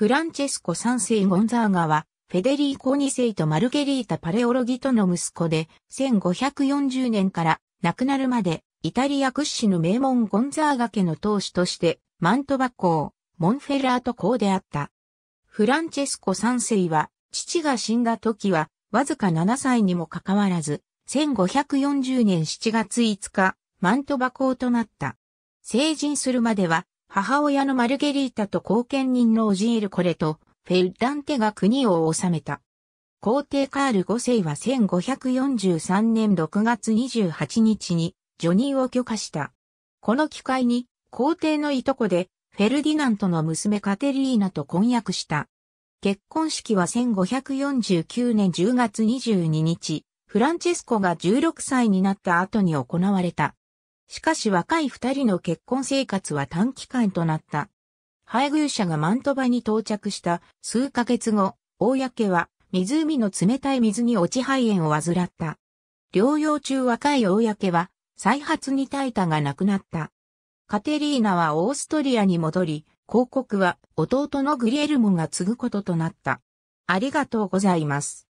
フランチェスコ3世ゴンザーガは、フェデリーコ2世とマルゲリータ・パレオロギとの息子で、1540年から亡くなるまで、イタリア屈指の名門ゴンザーガ家の当主として、マントバ公、モンフェラート公であった。フランチェスコ3世は、父が死んだ時は、わずか7歳にもかかわらず、1540年7月5日、マントバ公となった。成人するまでは、母親のマルゲリータと後見人のオジール・コレと、フェルダンテが国を治めた。皇帝カール5世は1543年6月28日に、叙任を許可した。この機会に、皇帝のいとこで、フェルディナントの娘カテリーナと婚約した。結婚式は1549年10月22日、フランチェスコが16歳になった後に行われた。しかし若い二人の結婚生活は短期間となった。配偶者がマントバに到着した数ヶ月後、大けは湖の冷たい水に落ち肺炎を患った。療養中若い大けは再発に耐えたが亡くなった。カテリーナはオーストリアに戻り、広告は弟のグリエルモが継ぐこととなった。ありがとうございます。